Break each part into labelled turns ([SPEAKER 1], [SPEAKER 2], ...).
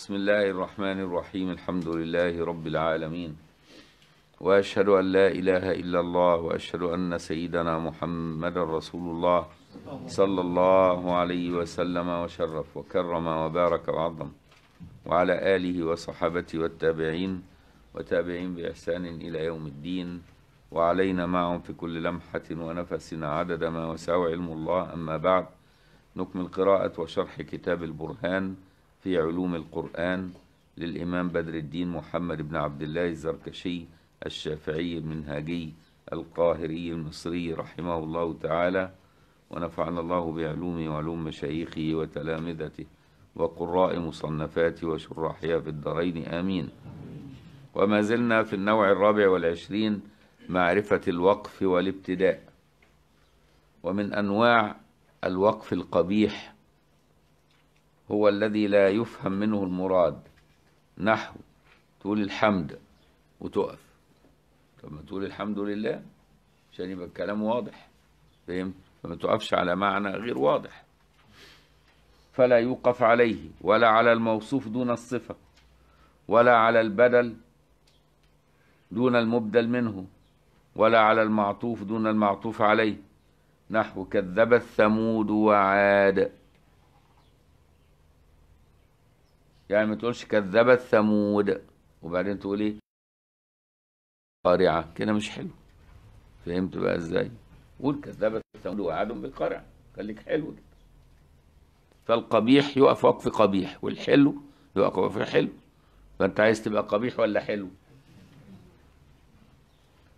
[SPEAKER 1] بسم الله الرحمن الرحيم الحمد لله رب العالمين وأشهد أن لا إله إلا الله وأشهد أن سيدنا محمد رسول الله صلى الله عليه وسلم وشرف وكرم وبارك وعظم وعلى آله وصحابته والتابعين وتابعين بإحسان إلى يوم الدين وعلينا معهم في كل لمحة ونفس عدد ما وسع علم الله أما بعد نكمل قراءة وشرح كتاب البرهان في علوم القرآن للإمام بدر الدين محمد بن عبد الله الزركشي الشافعي المنهاجي القاهري المصري رحمه الله تعالى ونفعنا الله بعلومه وعلوم مشايخه وتلامذته وقراء مصنفاته وشراحها في الدارين آمين وما زلنا في النوع الرابع والعشرين معرفة الوقف والابتداء ومن أنواع الوقف القبيح هو الذي لا يفهم منه المراد نحو تقول الحمد وتقف طب ما تقول الحمد لله عشان يبقى الكلام واضح فهمت فما تقفش على معنى غير واضح فلا يوقف عليه ولا على الموصوف دون الصفة ولا على البدل دون المبدل منه ولا على المعطوف دون المعطوف عليه نحو كذبت ثمود وعاد يعني ما تقولش كذبت ثمود وبعدين تقول ايه قارعة كده مش حلو فهمت بقى ازاي قول كذبت ثمود وقعدهم بالقارعة خليك حلو كده فالقبيح يقف وقف قبيح والحلو يقف وقف حلو فانت عايز تبقى قبيح ولا حلو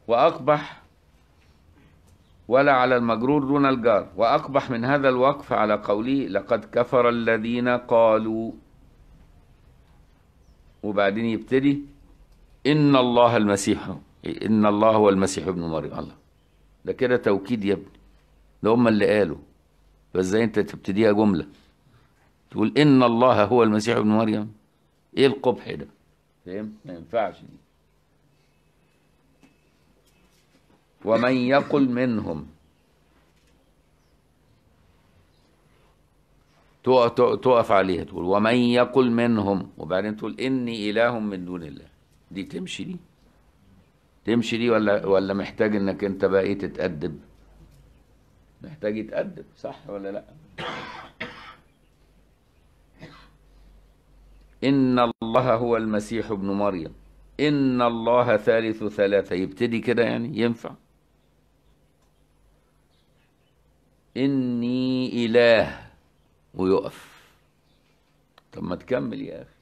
[SPEAKER 1] وأقبح ولا على المجرور دون الجار وأقبح من هذا الوقف على قوله لقد كفر الذين قالوا وبعدين يبتدي ان الله المسيح ان الله هو المسيح ابن مريم الله ده كده توكيد يا ابني ده هم اللي قالوا فازاي انت تبتديها جمله تقول ان الله هو المسيح ابن مريم ايه القبح ده فاهم ما ينفعش دي ومن يقل منهم تقف عليها تقول ومن يقل منهم وبعدين تقول اني اله من دون الله دي تمشي دي تمشي دي ولا ولا محتاج انك انت بقى ايه تتأدب محتاج يتأدب صح ولا لا إن الله هو المسيح ابن مريم إن الله ثالث ثلاثة يبتدي كده يعني ينفع إني إله ويقف طب ما تكمل يا أخي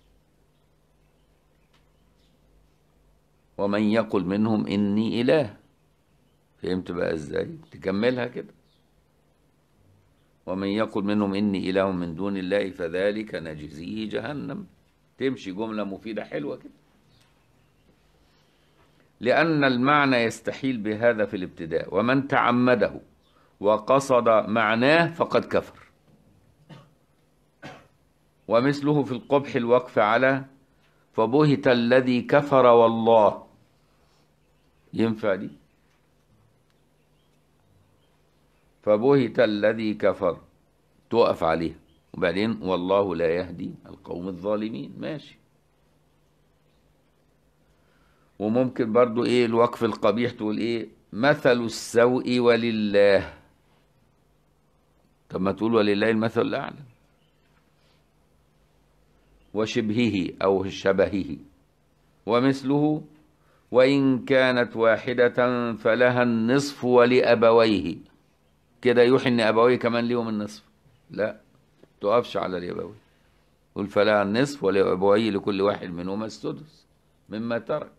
[SPEAKER 1] ومن يقل منهم إني إله فهمت بقى إزاي تكملها كده ومن يقل منهم إني إله من دون الله فذلك نجزيه جهنم تمشي جملة مفيدة حلوة كده لأن المعنى يستحيل بهذا في الابتداء ومن تعمده وقصد معناه فقد كفر ومثله في القبح الوقف على فبهت الذي كفر والله ينفع دي فبهت الذي كفر توقف عليه وبعدين والله لا يهدي القوم الظالمين ماشي وممكن برضو ايه الوقف القبيح تقول ايه مثل السوء ولله طب ما تقول ولله المثل الاعلى وشبهه أو شبهه ومثله وإن كانت واحدة فلها النصف ولأبويه كده يوحي إن أبويه كمان ليهم النصف لا تقفش على الأبوي قل فلها النصف ولأبويه لكل واحد منهما السدس مما ترك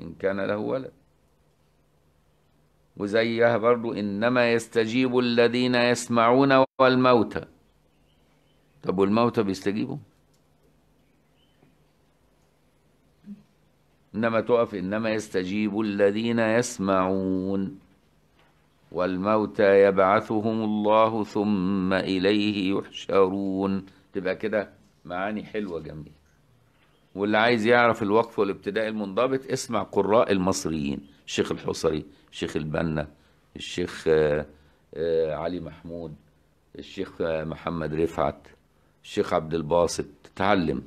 [SPEAKER 1] إن كان له ولد وزيها برضو إنما يستجيب الذين يسمعون والموتى طب والموتى بيستجيبوا إنما تقف إنما يستجيب الذين يسمعون والموتى يبعثهم الله ثم إليه يحشرون تبقى كده معاني حلوة جميلة واللي عايز يعرف الوقف والابتداء المنضبط اسمع قراء المصريين الشيخ الحصري الشيخ البنا الشيخ آه، آه، علي محمود الشيخ آه، محمد رفعت الشيخ عبد الباسط تتعلم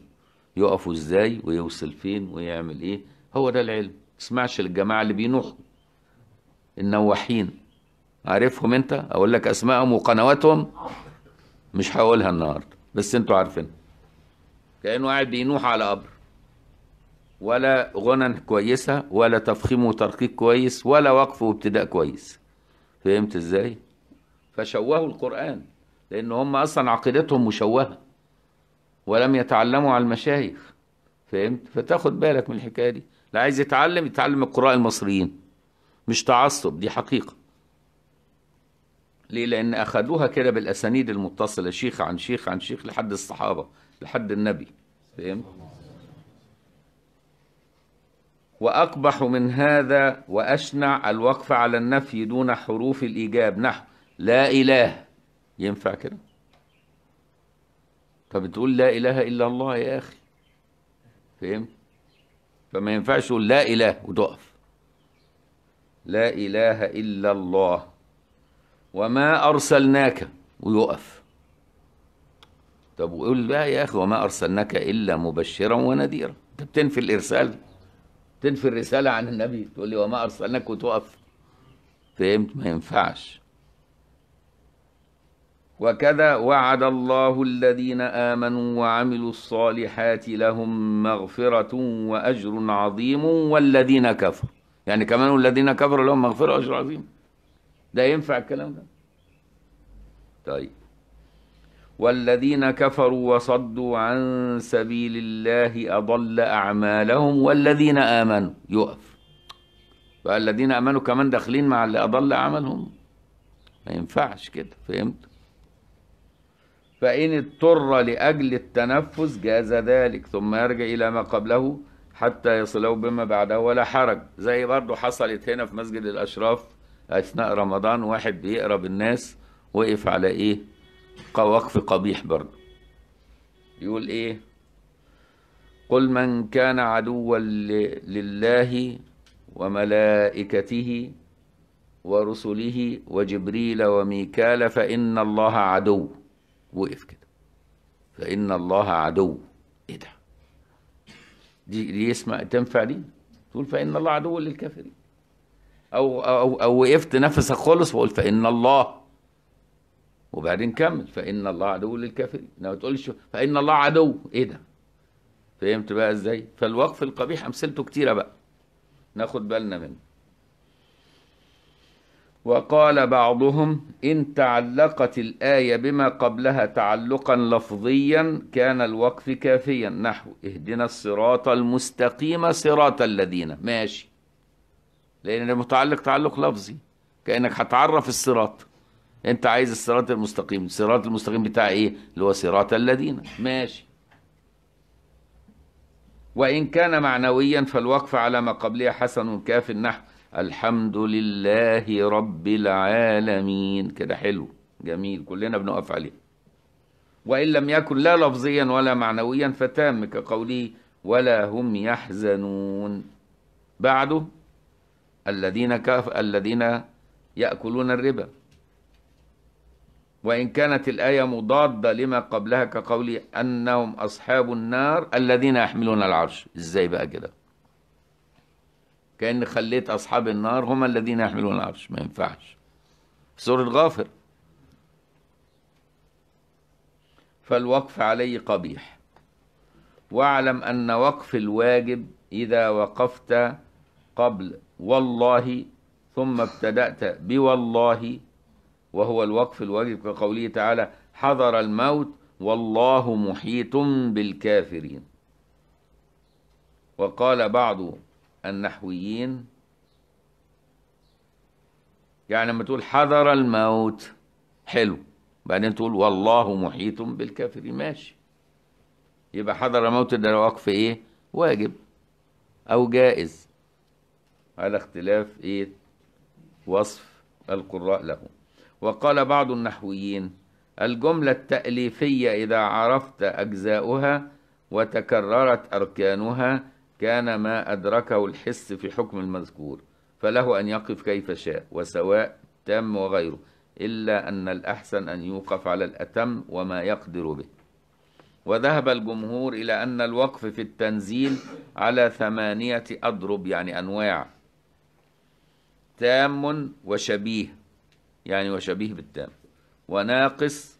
[SPEAKER 1] يقفوا ازاي ويوصل فين ويعمل ايه هو ده العلم ما تسمعش للجماعه اللي بينوحوا النواحين عارفهم انت اقول لك اسمائهم وقنواتهم مش هقولها النهارده بس انتوا عارفين كانه قاعد بينوح على قبر ولا غنى كويسه ولا تفخيم وترقيق كويس ولا وقف وابتداء كويس فهمت ازاي فشوهوا القران لان هم اصلا عقيدتهم مشوهه ولم يتعلموا على المشايخ فهمت فتاخد بالك من الحكايه دي اللي عايز يتعلم يتعلم القراء المصريين مش تعصب دي حقيقة ليه لأن أخدوها كده بالأسانيد المتصلة شيخ عن شيخ عن شيخ لحد الصحابة لحد النبي فهم؟ وأقبح من هذا وأشنع الوقف على النفي دون حروف الإيجاب نحو لا إله ينفع كده فبتقول لا إله إلا الله يا أخي فهمت فما ينفعش يقول لا إله وتقف لا إله إلا الله وما أرسلناك ويقف طب وقول بقى يا أخي وما أرسلناك إلا مبشرا ونذيرا أنت بتنفي الإرسال تنفي الرسالة عن النبي تقول لي وما أرسلناك وتقف فهمت ما ينفعش وكذا وعد الله الذين امنوا وعملوا الصالحات لهم مغفره واجر عظيم والذين كفروا يعني كمان الذين كفروا لهم مغفره واجر عظيم ده ينفع الكلام ده طيب والذين كفروا وصدوا عن سبيل الله اضل اعمالهم والذين امنوا يقف فالذين امنوا كمان داخلين مع اللي اضل اعمالهم ما ينفعش كده فهمت فإن اضطر لأجل التنفس جاز ذلك ثم يرجع إلى ما قبله حتى يصلوا بما بعده ولا حرج زي برضه حصلت هنا في مسجد الأشراف أثناء رمضان واحد بيقرب الناس وقف على إيه وقف قبيح برضه يقول إيه قل من كان عدوا لله وملائكته ورسله وجبريل وميكال فإن الله عدو وقف كده فإن الله عدو إيه ده؟ دي, دي يسمع تنفع دي؟ تقول فإن الله عدو للكافرين أو أو أو وقفت نفسك خالص وقلت فإن الله وبعدين كمل فإن الله عدو للكافرين ما تقولش فإن الله عدو إيه ده؟ فهمت بقى إزاي؟ فالوقف القبيح أمثلته كتيرة بقى ناخد بالنا منه وقال بعضهم إن تعلقت الآية بما قبلها تعلقا لفظيا كان الوقف كافيا نحو اهدنا الصراط المستقيم صراط الذين ماشي لأن المتعلق تعلق لفظي كأنك هتعرف الصراط أنت عايز الصراط المستقيم الصراط المستقيم بتاع إيه اللي هو صراط الذين ماشي وإن كان معنويا فالوقف على ما قبلها حسن كاف نحو الحمد لله رب العالمين كده حلو جميل كلنا بنقف عليه وإن لم يكن لا لفظيا ولا معنويا فتام كقوله ولا هم يحزنون بعده الذين كاف الذين يأكلون الربا وإن كانت الآية مضادة لما قبلها كقوله أنهم أصحاب النار الذين يحملون العرش إزاي بقى كده كأن خليت أصحاب النار هم الذين يحملون العرش ما ينفعش سورة غافر فالوقف عليه قبيح واعلم أن وقف الواجب إذا وقفت قبل والله ثم ابتدأت بوالله وهو الوقف الواجب كقوله تعالى حضر الموت والله محيط بالكافرين وقال بعض النحويين يعني لما تقول حذر الموت حلو بعدين تقول والله محيط بالكافرين ماشي يبقى حذر الموت ده وقف ايه واجب او جائز على اختلاف ايه وصف القراء له وقال بعض النحويين الجملة التأليفية إذا عرفت أجزاؤها وتكررت أركانها كان ما أدركه الحس في حكم المذكور فله أن يقف كيف شاء وسواء تام وغيره إلا أن الأحسن أن يوقف على الأتم وما يقدر به وذهب الجمهور إلى أن الوقف في التنزيل على ثمانية أضرب يعني أنواع تام وشبيه يعني وشبيه بالتام وناقص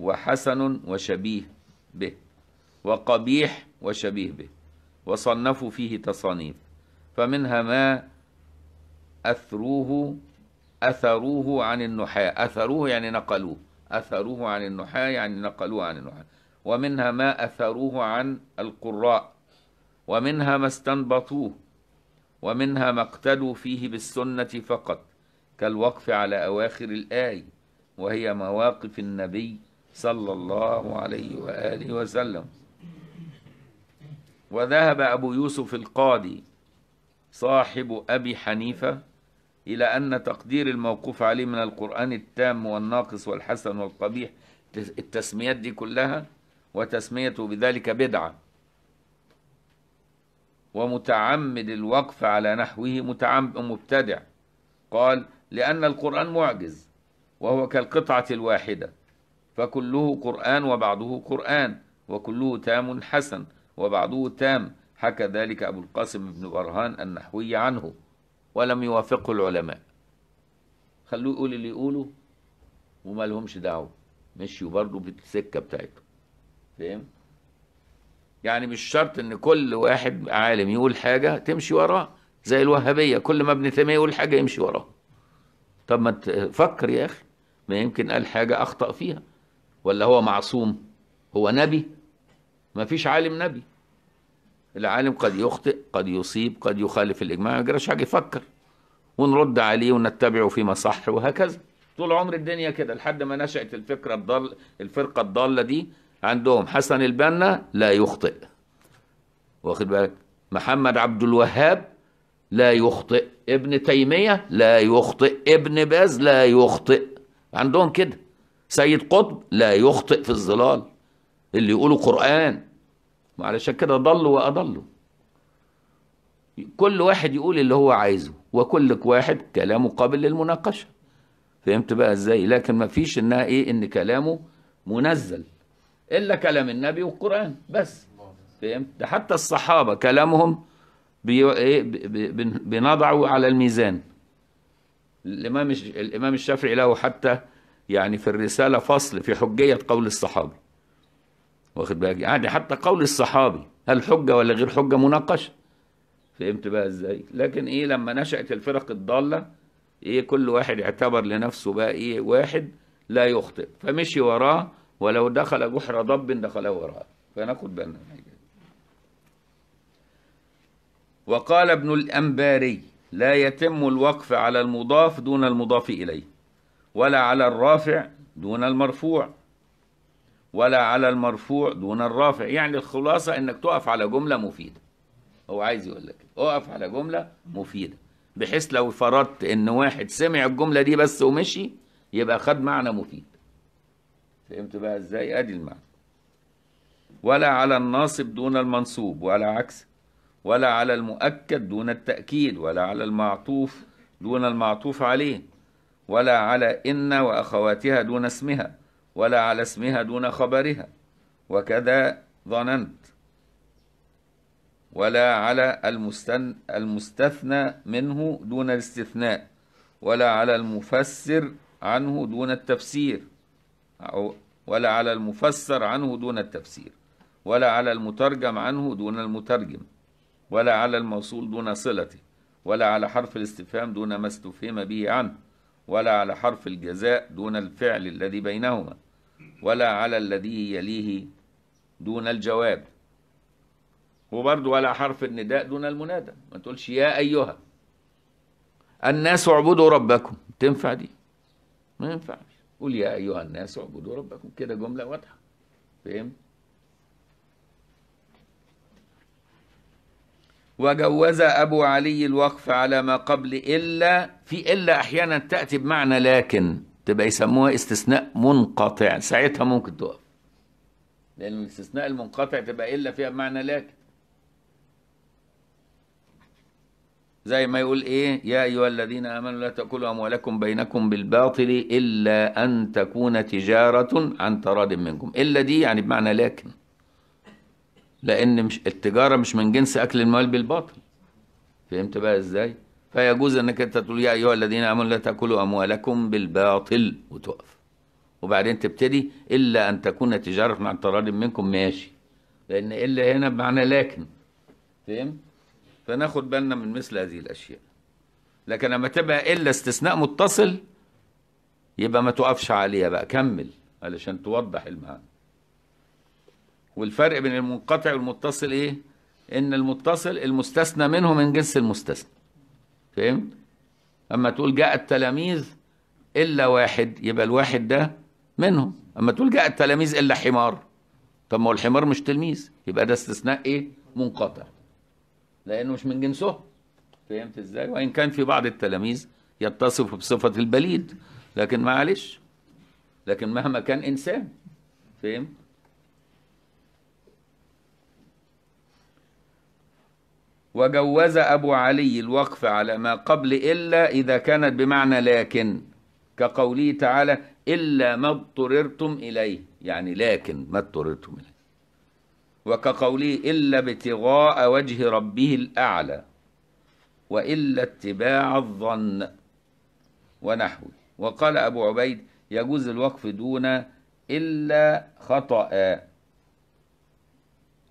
[SPEAKER 1] وحسن وشبيه به وقبيح وشبيه به وصنفوا فيه تصانيف فمنها ما أثروه أثروه عن النحاة أثروه يعني نقلوه أثروه عن النحاة يعني نقلوه عن النحاة ومنها ما أثروه عن القراء ومنها ما استنبطوه ومنها ما اقتدوا فيه بالسنة فقط كالوقف على أواخر الآية وهي مواقف النبي صلى الله عليه وآله وسلم وذهب أبو يوسف القاضي صاحب أبي حنيفة إلى أن تقدير الموقوف عليه من القرآن التام والناقص والحسن والقبيح التسميات دي كلها وتسميته بذلك بدعة ومتعمد الوقف على نحوه متعمد مبتدع قال لأن القرآن معجز وهو كالقطعة الواحدة فكله قرآن وبعضه قرآن وكله تام حسن وبعضه تام حكى ذلك أبو القاسم بن برهان النحوي عنه ولم يوافقه العلماء خلوه يقول اللي يقوله وما لهمش دعوة مشيوا برضه بالسكة بتاعته فاهم؟ يعني مش شرط ان كل واحد عالم يقول حاجة تمشي وراه زي الوهابية كل ما ابن تيمية يقول حاجة يمشي وراه طب ما تفكر يا أخي ما يمكن قال حاجة أخطأ فيها ولا هو معصوم هو نبي ما فيش عالم نبي العالم قد يخطئ قد يصيب قد يخالف الإجماع ما يجراش حاجة يفكر ونرد عليه ونتبعه فيما صح وهكذا طول عمر الدنيا كده لحد ما نشأت الفكرة الضال الفرقة الضالة دي عندهم حسن البنا لا يخطئ واخد بالك محمد عبد الوهاب لا يخطئ ابن تيمية لا يخطئ ابن باز لا يخطئ عندهم كده سيد قطب لا يخطئ في الظلال اللي يقولوا قرآن ما علشان كده ضلوا وأضلوا كل واحد يقول اللي هو عايزه وكل واحد كلامه قابل للمناقشة فهمت بقى ازاي لكن ما فيش انها ايه ان كلامه منزل الا كلام النبي والقرآن بس فهمت ده حتى الصحابة كلامهم بي... إيه بنضعه على الميزان الإمام الإمام الشافعي له حتى يعني في الرسالة فصل في حجية قول الصحابي واخد بالك يعني حتى قول الصحابي هل حجة ولا غير حجة مناقشة فهمت بقى ازاي لكن ايه لما نشأت الفرق الضالة ايه كل واحد اعتبر لنفسه بقى ايه واحد لا يخطئ فمشي وراه ولو دخل جحر ضب دخل وراه فناخد بالنا من وقال ابن الأنباري لا يتم الوقف على المضاف دون المضاف إليه ولا على الرافع دون المرفوع ولا على المرفوع دون الرافع يعني الخلاصة انك تقف على جملة مفيدة هو عايز يقول لك إيه؟ اقف على جملة مفيدة بحيث لو فرضت ان واحد سمع الجملة دي بس ومشي يبقى خد معنى مفيد فهمت بقى ازاي ادي المعنى ولا على الناصب دون المنصوب ولا عكس ولا على المؤكد دون التأكيد ولا على المعطوف دون المعطوف عليه ولا على إن وأخواتها دون اسمها ولا على اسمها دون خبرها وكذا ظننت ولا على المستن المستثنى منه دون الاستثناء ولا على المفسر عنه دون التفسير أو ولا على المفسر عنه دون التفسير ولا على المترجم عنه دون المترجم ولا على الموصول دون صلته ولا على حرف الاستفهام دون ما استفهم به عنه ولا على حرف الجزاء دون الفعل الذي بينهما ولا على الذي يليه دون الجواب وبرضو ولا حرف النداء دون المنادى ما تقولش يا أيها الناس اعبدوا ربكم تنفع دي ما ينفعش قول يا أيها الناس اعبدوا ربكم كده جملة واضحة فهم وجوز أبو علي الوقف على ما قبل إلا في إلا أحيانا تأتي بمعنى لكن تبقى يسموها استثناء منقطع ساعتها ممكن تقف لأن الاستثناء المنقطع تبقى إلا فيها بمعنى لكن زي ما يقول ايه يا ايها الذين امنوا لا تاكلوا اموالكم بينكم بالباطل الا ان تكون تجاره عن تراد منكم الا دي يعني بمعنى لكن لان مش التجاره مش من جنس اكل المال بالباطل فهمت بقى ازاي فيجوز انك انت تقول يا ايها الذين امنوا لا تاكلوا اموالكم بالباطل وتقف وبعدين تبتدي الا ان تكون تجاره مع تراض منكم ماشي لان الا هنا بمعنى لكن فهم فناخد بالنا من مثل هذه الاشياء لكن لما تبقى الا استثناء متصل يبقى ما توقفش عليها بقى كمل علشان توضح المعنى والفرق بين المنقطع والمتصل ايه ان المتصل المستثنى منه من جنس المستثنى فهمت؟ اما تقول جاء التلاميذ الا واحد يبقى الواحد ده منهم اما تقول جاء التلاميذ الا حمار طب ما هو الحمار مش تلميذ يبقى ده استثناء ايه منقطع لانه مش من جنسه فهمت ازاي وان كان في بعض التلاميذ يتصف بصفه البليد لكن معلش لكن مهما كان انسان فهمت وجوز أبو علي الوقف على ما قبل إلا إذا كانت بمعنى لكن كقوله تعالى إلا ما اضطررتم إليه يعني لكن ما اضطررتم إليه وكقوله إلا ابتغاء وجه ربه الأعلى وإلا اتباع الظن ونحوه وقال أبو عبيد يجوز الوقف دون إلا خطأ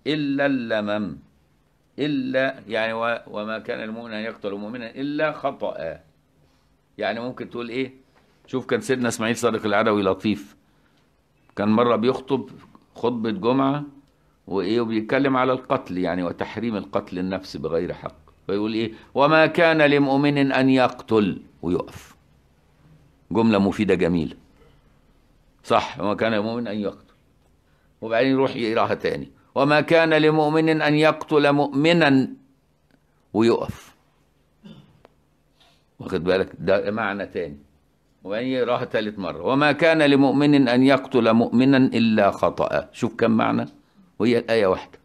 [SPEAKER 1] إلا اللمم إلا يعني وما كان المؤمن أن يقتل مؤمنا إلا خطأ يعني ممكن تقول إيه شوف كان سيدنا إسماعيل صادق العدوي لطيف كان مرة بيخطب خطبة جمعة وإيه وبيتكلم على القتل يعني وتحريم القتل النفس بغير حق فيقول إيه وما كان لمؤمن أن يقتل ويقف جملة مفيدة جميلة صح وما كان لمؤمن أن يقتل وبعدين يروح يقراها تاني وما كان لمؤمن أن يقتل مؤمنا ويقف واخد بالك ده معنى تاني وبعدين راح تالت مرة وما كان لمؤمن أن يقتل مؤمنا إلا خطأ شوف كم معنى وهي الآية واحدة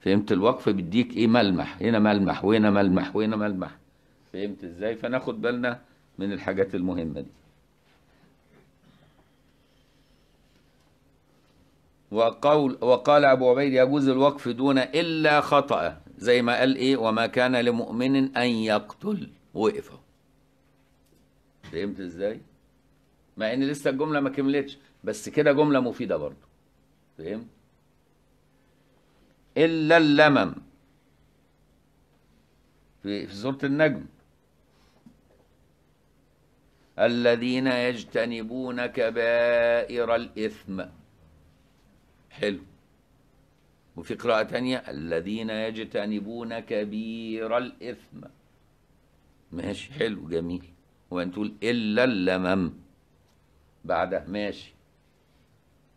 [SPEAKER 1] فهمت الوقف بيديك إيه ملمح هنا ملمح وهنا ملمح وهنا ملمح فهمت إزاي فناخد بالنا من الحاجات المهمة دي وقول وقال أبو عبيد يجوز الوقف دون إلا خطأ زي ما قال إيه وما كان لمؤمن أن يقتل وقف فهمت إزاي؟ مع إن لسه الجملة ما كملتش بس كده جملة مفيدة برضه فهمت؟ إلا اللمم في في سورة النجم الذين يجتنبون كبائر الإثم حلو وفي قراءة تانية الذين يجتنبون كبير الإثم ماشي حلو جميل وبعدين تقول إلا اللمم بعدها ماشي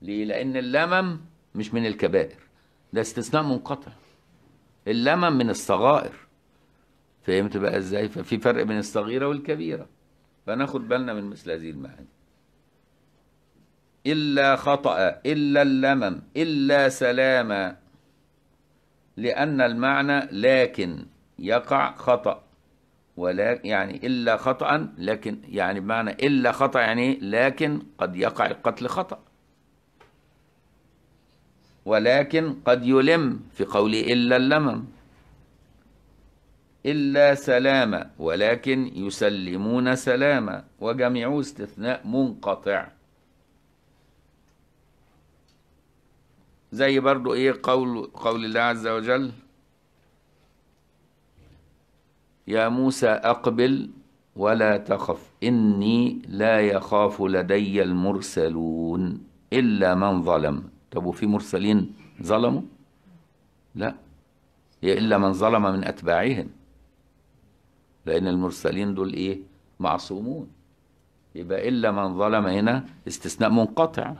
[SPEAKER 1] ليه؟ لأن اللمم مش من الكبائر ده استثناء منقطع اللمم من الصغائر فهمت بقى ازاي؟ ففي فرق بين الصغيرة والكبيرة فناخد بالنا من مثل هذه المعاني إلا خطأ إلا اللمم إلا سلاما لأن المعنى لكن يقع خطأ ولا يعني إلا خطأ لكن يعني بمعنى إلا خطأ يعني لكن قد يقع القتل خطأ ولكن قد يلم في قوله إلا اللمم إلا سلاما ولكن يسلمون سلاما وجمعوا استثناء منقطع زي برضو ايه قول قول الله عز وجل يا موسى اقبل ولا تخف اني لا يخاف لدي المرسلون الا من ظلم طب وفي مرسلين ظلموا لا الا من ظلم من اتباعهم لان المرسلين دول ايه معصومون يبقى الا من ظلم هنا استثناء منقطع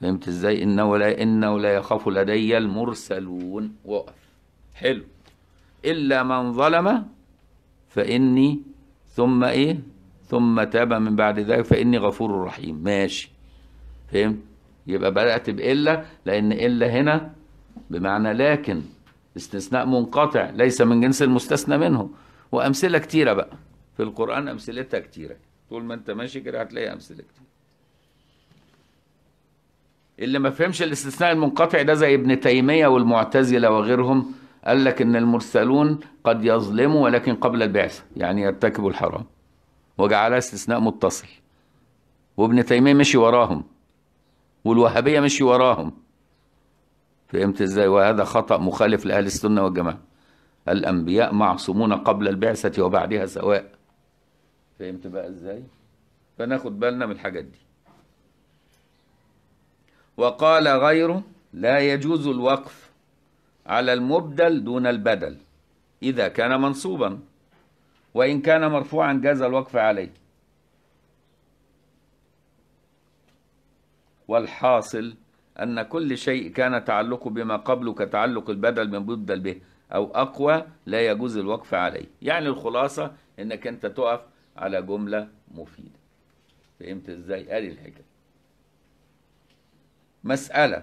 [SPEAKER 1] فهمت ازاي انه لا انه لا يخاف لدي المرسلون وقف حلو الا من ظلم فاني ثم ايه ثم تاب من بعد ذلك فاني غفور رحيم ماشي فهمت يبقى بدات بالا لان الا هنا بمعنى لكن استثناء منقطع ليس من جنس المستثنى منه وامثله كتيره بقى في القران امثلتها كتيره طول ما انت ماشي كده هتلاقي امثله كتيره اللي ما فهمش الاستثناء المنقطع ده زي ابن تيمية والمعتزلة وغيرهم قال لك ان المرسلون قد يظلموا ولكن قبل البعثة يعني يرتكبوا الحرام وجعلها استثناء متصل وابن تيمية مشي وراهم والوهابية مشي وراهم فهمت ازاي وهذا خطأ مخالف لأهل السنة والجماعة الأنبياء معصومون قبل البعثة وبعدها سواء فهمت بقى ازاي فناخد بالنا من الحاجات دي وقال غيره لا يجوز الوقف على المبدل دون البدل إذا كان منصوبا وإن كان مرفوعا جاز الوقف عليه والحاصل أن كل شيء كان تعلقه بما قبله كتعلق البدل من مبدل به أو أقوى لا يجوز الوقف عليه يعني الخلاصة أنك أنت تقف على جملة مفيدة فهمت إزاي؟ أدي الحكاية مسألة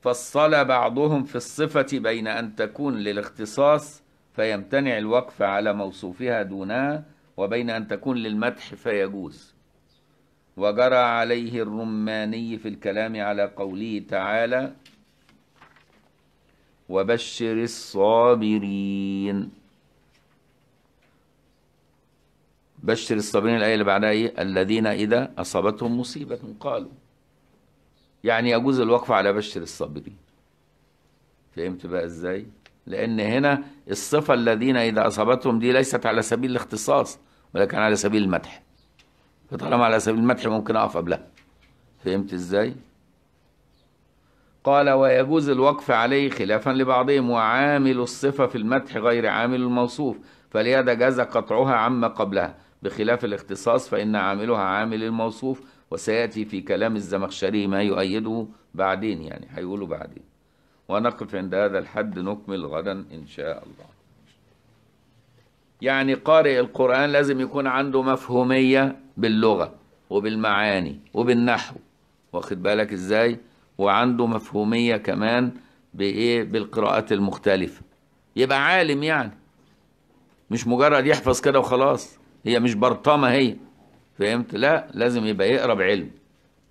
[SPEAKER 1] فصل بعضهم في الصفة بين أن تكون للاختصاص فيمتنع الوقف على موصوفها دونها وبين أن تكون للمدح فيجوز وجرى عليه الرماني في الكلام على قوله تعالى وبشر الصابرين بشر الصابرين الآية اللي بعدها إيه الذين إذا أصابتهم مصيبة قالوا يعني يجوز الوقف على بشر الصبري فهمت بقى ازاي لان هنا الصفه الذين اذا اصابتهم دي ليست على سبيل الاختصاص ولكن على سبيل المدح فطالما على سبيل المدح ممكن اقف قبلها فهمت ازاي قال ويجوز الوقف عليه خلافا لبعضهم وعامل الصفة في المدح غير عامل الموصوف فليذا جاز قطعها عما قبلها بخلاف الاختصاص فإن عاملها عامل الموصوف وسيأتي في كلام الزمخشري ما يؤيده بعدين يعني هيقوله بعدين ونقف عند هذا الحد نكمل غدا إن شاء الله يعني قارئ القرآن لازم يكون عنده مفهومية باللغة وبالمعاني وبالنحو واخد بالك إزاي وعنده مفهومية كمان بإيه بالقراءات المختلفة يبقى عالم يعني مش مجرد يحفظ كده وخلاص هي مش برطمة هي فهمت لا لازم يبقى يقرا بعلم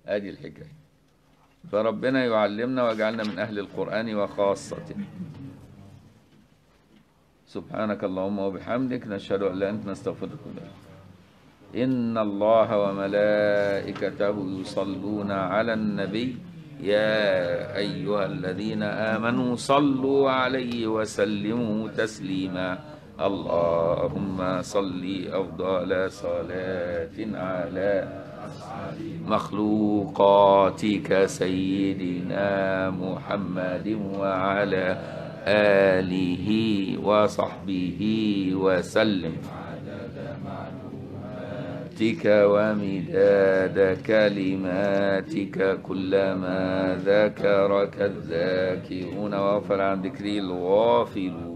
[SPEAKER 1] ادي الحكايه فربنا يعلمنا ويجعلنا من اهل القران وخاصته سبحانك اللهم وبحمدك نشهد ان لا انت نستغفرك ونتوب ان الله وملائكته يصلون على النبي يا ايها الذين امنوا صلوا عليه وسلموا تسليما اللهم صل أفضل صلاة على مخلوقاتك سيدنا محمد وعلى آله وصحبه وسلم عبدك ومداد كلماتك كلما ذكرك الذاكرون وغفر عن ذكري الغافلون